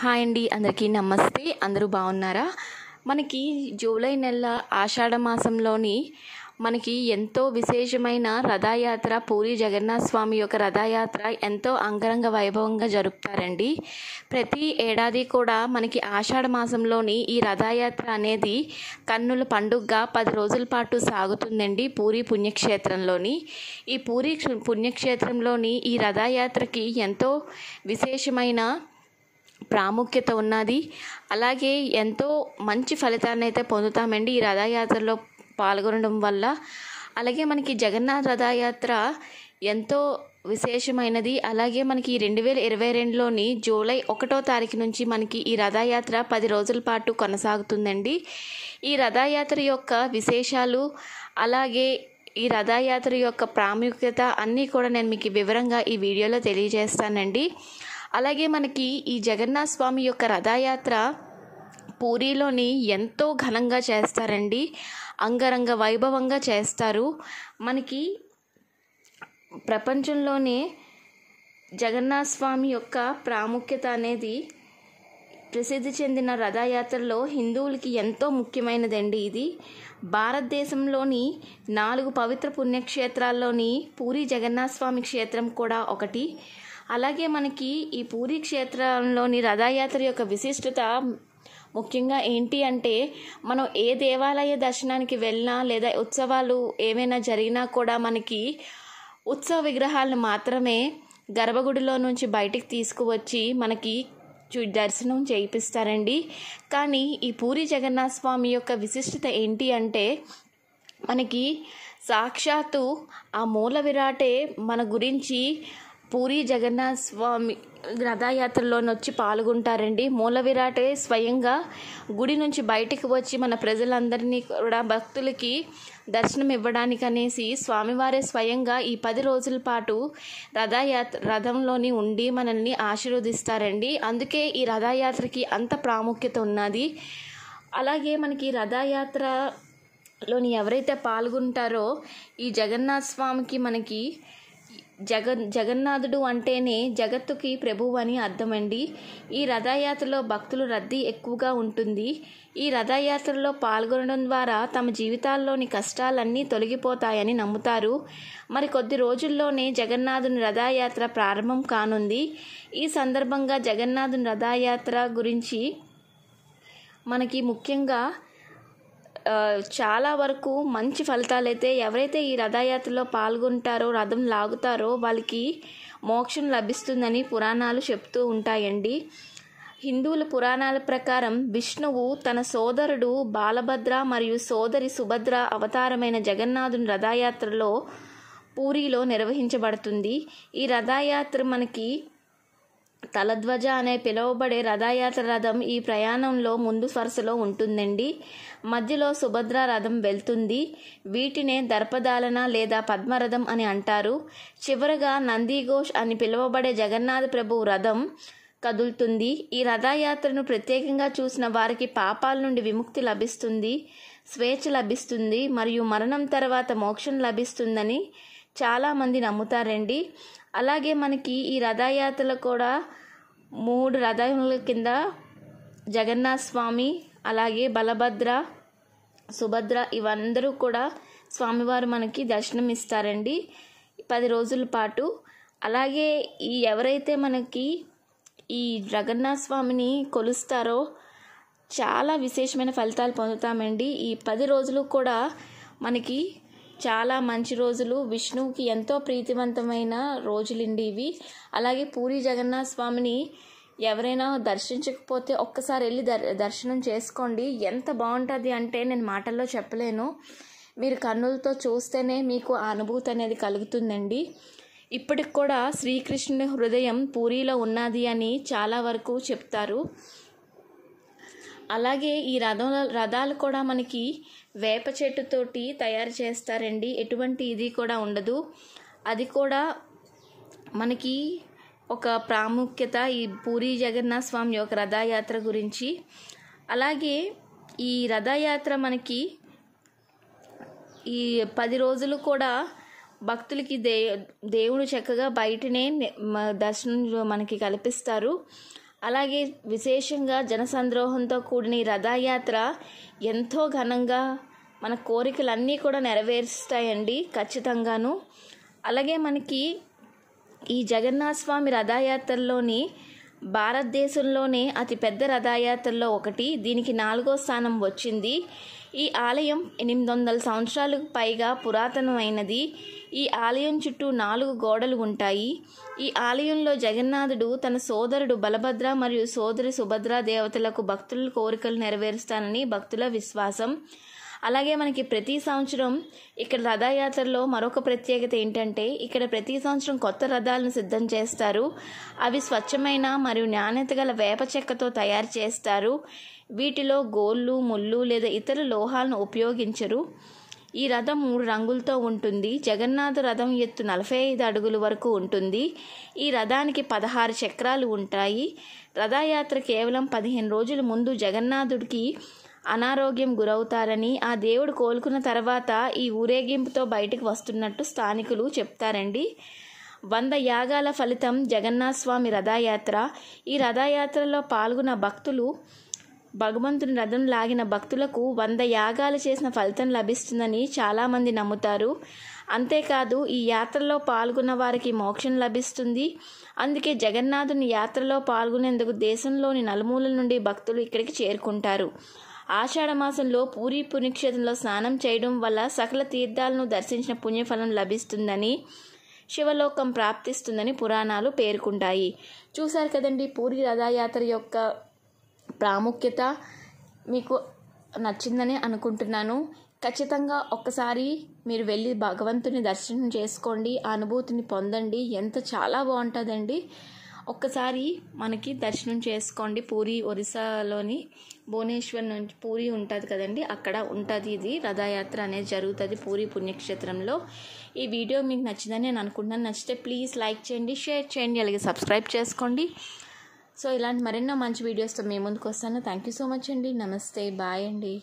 hi అండి అందరికీ నమస్తే అందరూ బాగున్నారా మనకి జూలై నెల ఆషాఢ మాసంలోని మనకి ఎంతో విశేషమైన రథయాత్ర పూరి జగన్నాథ స్వామి యొక్క రథయాత్ర ఎంతో అంగరంగ వైభవంగా జరుపుతారండి ప్రతి ఏడాది కూడా మనకి ఆషాఢ మాసంలోని ఈ రథయాత్ర అనేది కన్నుల పండుగగా పది రోజుల పాటు సాగుతుందండి పూరి పుణ్యక్షేత్రంలోని ఈ పూరి పుణ్యక్షేత్రంలోని ఈ రథయాత్రకి ఎంతో విశేషమైన ప్రాముఖ్యత ఉన్నది అలాగే ఎంతో మంచి ఫలితాన్ని అయితే పొందుతామండి ఈ రథయాత్రలో పాల్గొనడం వల్ల అలాగే మనకి జగన్నాథ్ రథయాత్ర ఎంతో విశేషమైనది అలాగే మనకి రెండు వేల ఇరవై రెండులోని జూలై ఒకటో తారీఖు నుంచి మనకి ఈ రథయాత్ర పది రోజుల పాటు కొనసాగుతుందండి ఈ రథయాత్ర యొక్క విశేషాలు అలాగే ఈ రథయాత్ర యొక్క ప్రాముఖ్యత అన్నీ కూడా నేను మీకు వివరంగా ఈ వీడియోలో తెలియజేస్తానండి అలాగే మనకి ఈ జగన్నాథ స్వామి యొక్క రథయాత్ర పూరిలోని ఎంతో ఘనంగా చేస్తారండి అంగరంగ వైభవంగా చేస్తారు మనకి ప్రపంచంలోనే జగన్నాథ స్వామి యొక్క ప్రాముఖ్యత అనేది ప్రసిద్ధి చెందిన రథయాత్రలో హిందువులకి ఎంతో ముఖ్యమైనదండి ఇది భారతదేశంలోని నాలుగు పవిత్ర పుణ్యక్షేత్రాల్లోని పూరి జగన్నాథ స్వామి క్షేత్రం కూడా ఒకటి అలాగే మనకి ఈ పూరి క్షేత్రంలోని రథయాత్ర యొక్క విశిష్టత ముఖ్యంగా ఏంటి అంటే మనం ఏ దేవాలయ దర్శనానికి వెళ్ళినా లేదా ఉత్సవాలు ఏమైనా జరిగినా కూడా మనకి ఉత్సవ విగ్రహాలను మాత్రమే గర్భగుడిలో నుంచి బయటికి తీసుకువచ్చి మనకి చూ దర్శనం చేయిపిస్తారండి కానీ ఈ పూరి జగన్నాథ స్వామి యొక్క విశిష్టత ఏంటి అంటే మనకి సాక్షాత్తు ఆ మూల విరాటే మన గురించి పూరి జగన్నాథ స్వామి వచ్చి పాల్గొంటారండి మూల విరాటే స్వయంగా గుడి నుంచి బయటకు వచ్చి మన ప్రజలందరినీ కూడా భక్తులకి దర్శనం ఇవ్వడానికి అనేసి స్వామివారే స్వయంగా ఈ పది రోజుల పాటు రథయాత్ర రథంలోని ఉండి మనల్ని ఆశీర్వదిస్తారండి అందుకే ఈ రథయాత్రకి అంత ప్రాముఖ్యత ఉన్నది అలాగే మనకి రథయాత్ర లోని ఎవరైతే పాల్గొంటారో ఈ జగన్నాథ స్వామికి మనకి జగన్ జగన్నాథుడు అంటేనే జగత్తుకి ప్రభువు అని అర్థమండి ఈ రథయాత్రలో భక్తులు రద్దీ ఎక్కువగా ఉంటుంది ఈ రథయాత్రలో పాల్గొనడం ద్వారా తమ జీవితాల్లోని కష్టాలన్నీ తొలగిపోతాయని నమ్ముతారు మరి కొద్ది రోజుల్లోనే జగన్నాథుని రథయాత్ర ప్రారంభం కానుంది ఈ సందర్భంగా జగన్నాథుని రథయాత్ర గురించి మనకి ముఖ్యంగా చాలా వరకు మంచి ఫలితాలైతే ఎవరైతే ఈ రథయాత్రలో పాల్గొంటారో రథం లాగుతారో వాళ్ళకి మోక్షం లభిస్తుందని పురాణాలు చెప్తూ ఉంటాయండి హిందువుల పురాణాల ప్రకారం విష్ణువు తన సోదరుడు బాలభద్ర మరియు సోదరి సుభద్ర అవతారమైన జగన్నాథుని రథయాత్రలో పూరిలో నిర్వహించబడుతుంది ఈ రథయాత్ర మనకి తలధ్వజ అనే పిలువబడే రథయాత్ర రథం ఈ ప్రయాణంలో ముందు వరుసలో ఉంటుందండి మధ్యలో సుభద్ర రథం వెళ్తుంది వీటినే దర్పదాలన లేదా పద్మరథం అని అంటారు చివరగా నందిఘోష్ అని పిలువబడే జగన్నాథ ప్రభు రథం కదులుతుంది ఈ రథయాత్రను ప్రత్యేకంగా చూసిన వారికి పాపాల నుండి విముక్తి లభిస్తుంది స్వేచ్ఛ లభిస్తుంది మరియు మరణం తర్వాత మోక్షం లభిస్తుందని చాలామంది నమ్ముతారండి అలాగే మనకి ఈ రథయాత్రలో కూడా మూడు రథముల కింద జగన్నాథ స్వామి అలాగే బలభద్ర సుభద్ర ఇవందరూ కూడా స్వామివారు మనకి దర్శనం ఇస్తారండి పది రోజుల పాటు అలాగే ఈ ఎవరైతే మనకి ఈ జగన్నాథ స్వామిని కొలుస్తారో చాలా విశేషమైన ఫలితాలు పొందుతామండి ఈ పది రోజులు కూడా మనకి చాలా మంచి రోజులు విష్ణువుకి ఎంతో ప్రీతివంతమైన రోజులండి ఇవి అలాగే పూరి జగన్నాథ స్వామిని ఎవరైనా దర్శించకపోతే ఒక్కసారి వెళ్ళి దర్శనం చేసుకోండి ఎంత బాగుంటుంది అంటే నేను మాటల్లో చెప్పలేను మీరు కన్నులతో చూస్తేనే మీకు ఆ అనుభూతి అనేది కలుగుతుందండి ఇప్పటికి కూడా శ్రీకృష్ణుని హృదయం పూరిలో ఉన్నది అని చాలా వరకు చెప్తారు అలాగే ఈ రథం రథాలు కూడా మనకి వేప చెట్టుతోటి తయారు చేస్తారండి ఎటువంటి ఇది కూడా ఉండదు అది కూడా మనకి ఒక ప్రాముఖ్యత ఈ పూరి జగన్నాథ స్వామి యొక్క రథయాత్ర గురించి అలాగే ఈ రథయాత్ర మనకి ఈ పది రోజులు కూడా భక్తులకి దే దేవుడు చక్కగా బయటనే దర్శనం మనకి కల్పిస్తారు అలాగే విశేషంగా జనసంద్రోహంతో కూడిన రథయాత్ర ఎంతో ఘనంగా మన కోరికలన్నీ కూడా నెరవేరుస్తాయండి ఖచ్చితంగాను అలాగే మనకి ఈ జగన్నాథ స్వామి రథయాత్రలోని భారతదేశంలోనే అతిపెద్ద రథయాత్రలో ఒకటి దీనికి నాలుగో స్థానం వచ్చింది ఈ ఆలయం ఎనిమిది వందల సంవత్సరాలకు పైగా పురాతనమైనది ఈ ఆలయం చుట్టూ నాలుగు గోడలు ఉంటాయి ఈ ఆలయంలో జగన్నాథుడు తన సోదరుడు బలభద్ర మరియు సోదరి సుభద్ర దేవతలకు భక్తుల కోరికలు నెరవేరుస్తానని భక్తుల విశ్వాసం అలాగే మనకి ప్రతి సంవత్సరం ఇక్కడ రథయాత్రలో మరొక ప్రత్యేకత ఏంటంటే ఇక్కడ ప్రతి సంవత్సరం కొత్త రథాలను సిద్ధం చేస్తారు అవి స్వచ్ఛమైన మరియు నాణ్యత గల వేప చెక్కతో తయారు చేస్తారు వీటిలో గోళ్ళు ముళ్ళు లేదా ఇతర లోహాలను ఉపయోగించరు ఈ రథం మూడు రంగులతో ఉంటుంది జగన్నాథ రథం ఎత్తు నలభై ఐదు అడుగుల వరకు ఉంటుంది ఈ రథానికి పదహారు చక్రాలు ఉంటాయి రథయాత్ర కేవలం పదిహేను రోజుల ముందు జగన్నాథుడికి అనారోగ్యం గురవుతారని ఆ దేవుడు కోలుకున్న తర్వాత ఈ ఊరేగింపుతో బయటకు వస్తున్నట్టు స్థానికులు చెప్తారండి వంద యాగాల ఫలితం జగన్నాథ స్వామి రథయాత్ర ఈ రథయాత్రలో పాల్గొన్న భక్తులు భగవంతుని రథం లాగిన భక్తులకు వంద యాగాలు చేసిన ఫలితం లభిస్తుందని చాలామంది నమ్ముతారు అంతేకాదు ఈ యాత్రలో పాల్గొన్న వారికి మోక్షం లభిస్తుంది అందుకే జగన్నాథుని యాత్రలో పాల్గొనేందుకు దేశంలోని నలుమూలల నుండి భక్తులు ఇక్కడికి చేరుకుంటారు ఆషాఢమాసంలో పూరి పుణ్యక్షేత్రంలో స్నానం చేయడం వల్ల సకల తీర్థాలను దర్శించిన పుణ్యఫలం లభిస్తుందని శివలోకం ప్రాప్తిస్తుందని పురాణాలు పేర్కొంటాయి చూశారు కదండి పూరి రథయాత్ర యొక్క ప్రాముఖ్యత మీకు నచ్చిందని అనుకుంటున్నాను ఖచ్చితంగా ఒక్కసారి మీరు వెళ్ళి భగవంతుని దర్శనం చేసుకోండి అనుభూతిని పొందండి ఎంత చాలా బాగుంటుందండి ఒక్కసారి మనకి దర్శనం చేసుకోండి పూరి ఒరిస్సాలోని భువనేశ్వర్ నుంచి పూరి ఉంటుంది కదండి అక్కడ ఉంటుంది ఇది రథయాత్ర అనేది జరుగుతుంది పూరి పుణ్యక్షేత్రంలో ఈ వీడియో మీకు నచ్చిందని నేను అనుకుంటున్నాను నచ్చితే ప్లీజ్ లైక్ చేయండి షేర్ చేయండి అలాగే సబ్స్క్రైబ్ చేసుకోండి సో ఇలాంటి మరెన్నో మంచి వీడియోస్తో మీ ముందుకు వస్తాను థ్యాంక్ యూ సో మచ్ అండి నమస్తే బాయ్ అండి